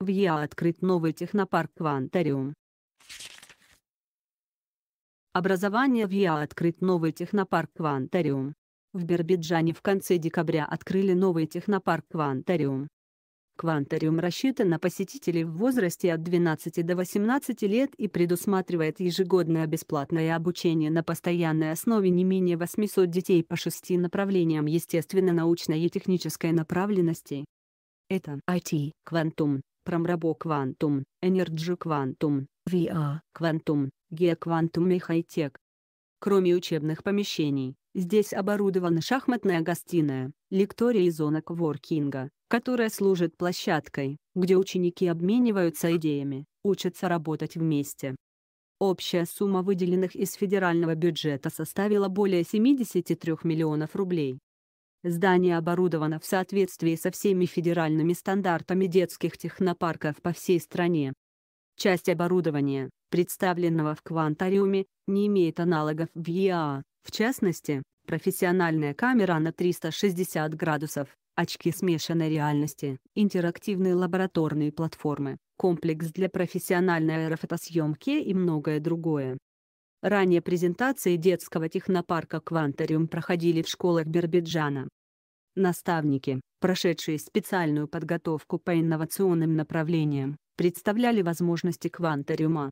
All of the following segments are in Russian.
В ЕА открыт новый технопарк «Квантариум». Образование в ЕА открыт новый технопарк «Квантариум». В Бербиджане в конце декабря открыли новый технопарк «Квантариум». «Квантариум» рассчитан на посетителей в возрасте от 12 до 18 лет и предусматривает ежегодное бесплатное обучение на постоянной основе не менее 800 детей по шести направлениям естественно-научной и технической направленности. Это IT, квантум, Храмрабо Квантум, Энерджи Квантум, ВИА Квантум, Геа Квантум и Хайтек. Кроме учебных помещений, здесь оборудована шахматная гостиная, лектория и зона кворкинга, которая служит площадкой, где ученики обмениваются идеями, учатся работать вместе. Общая сумма выделенных из федерального бюджета составила более 73 миллионов рублей, Здание оборудовано в соответствии со всеми федеральными стандартами детских технопарков по всей стране. Часть оборудования, представленного в квантариуме, не имеет аналогов в ЕА, в частности, профессиональная камера на 360 градусов, очки смешанной реальности, интерактивные лабораторные платформы, комплекс для профессиональной аэрофотосъемки и многое другое. Ранее презентации детского технопарка «Квантариум» проходили в школах Бербиджана, Наставники, прошедшие специальную подготовку по инновационным направлениям, представляли возможности квантариума.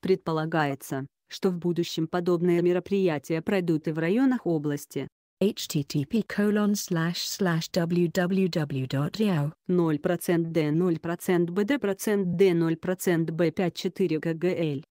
Предполагается, что в будущем подобные мероприятия пройдут и в районах области. http www.riao 0% D 0% BD% D 0% B54 GGL